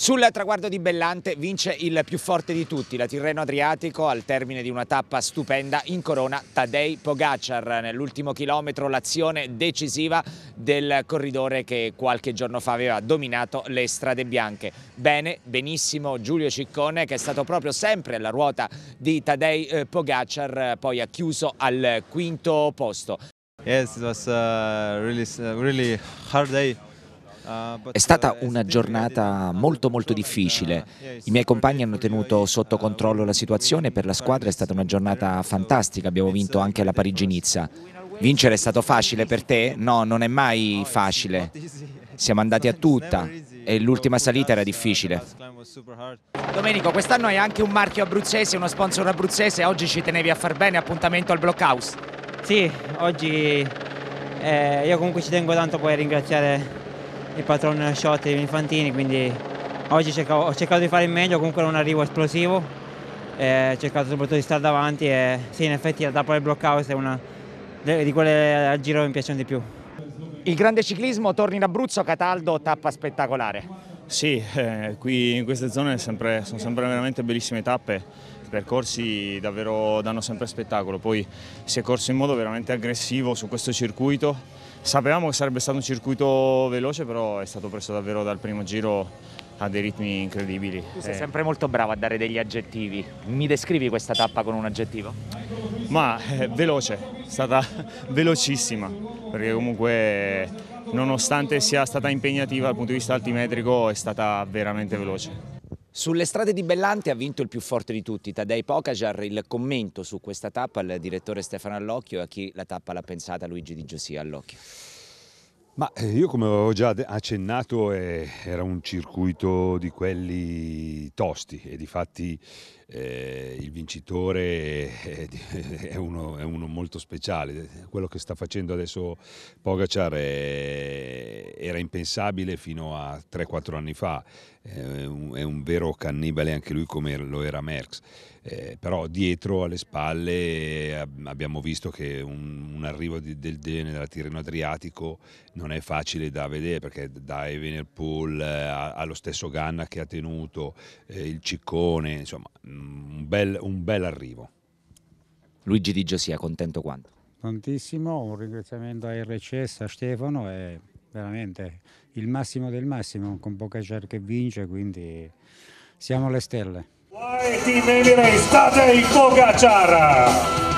Sul traguardo di Bellante vince il più forte di tutti, la Tirreno Adriatico, al termine di una tappa stupenda in corona Tadei Pogacar. Nell'ultimo chilometro l'azione decisiva del corridore che qualche giorno fa aveva dominato le strade bianche. Bene, benissimo Giulio Ciccone che è stato proprio sempre alla ruota di Tadei eh, Pogacar, poi ha chiuso al quinto posto. Yes, it was a really, really hard day. È stata una giornata molto molto difficile, i miei compagni hanno tenuto sotto controllo la situazione, per la squadra è stata una giornata fantastica, abbiamo vinto anche la Parigi-Nizza. Vincere è stato facile per te? No, non è mai facile. Siamo andati a tutta e l'ultima salita era difficile. Domenico, quest'anno hai anche un marchio abruzzese, uno sponsor abruzzese, oggi ci tenevi a far bene, appuntamento al Blockhouse. Sì, oggi eh, io comunque ci tengo tanto poi a ringraziare il i shot lasciati Infantini, quindi oggi cercavo, ho cercato di fare il meglio, comunque non arrivo esplosivo, eh, ho cercato soprattutto di stare davanti e sì in effetti la tappa del blockhouse è una di quelle al giro che mi piacciono di più. Il grande ciclismo torna in Abruzzo, Cataldo, tappa spettacolare. Sì, eh, qui in queste zone sempre, sono sempre veramente bellissime tappe i percorsi davvero danno sempre spettacolo, poi si è corso in modo veramente aggressivo su questo circuito, sapevamo che sarebbe stato un circuito veloce però è stato preso davvero dal primo giro a dei ritmi incredibili. Tu sei eh. sempre molto bravo a dare degli aggettivi, mi descrivi questa tappa con un aggettivo? ma eh, veloce, è stata velocissima, perché comunque nonostante sia stata impegnativa dal punto di vista altimetrico è stata veramente veloce. Sulle strade di Bellante ha vinto il più forte di tutti, Tadei Pocajar, il commento su questa tappa al direttore Stefano Allocchio e a chi la tappa l'ha pensata Luigi Di Giussi Allocchio. Ma eh, io come avevo già accennato eh, era un circuito di quelli tosti e di fatti eh, il vincitore è, uno, è, uno, molto speciale. Quello che sta facendo adesso Pogacar è, era impensabile fino a 3-4 anni fa, è un, è un, vero cannibale anche lui come lo era Merckx, eh, però dietro alle spalle abbiamo visto che un, un arrivo di, del Dene dal Tirreno Adriatico non è facile da vedere perché da Evenepoel eh, allo stesso Ganna che ha tenuto eh, il Ciccone, insomma mm, un bel, un bel arrivo. Luigi Di Giosia, contento quanto? Tantissimo, un ringraziamento a RCS, a Stefano e veramente il massimo del massimo, con Pocacar che vince, quindi siamo alle stelle. Guai team State il Pogacar!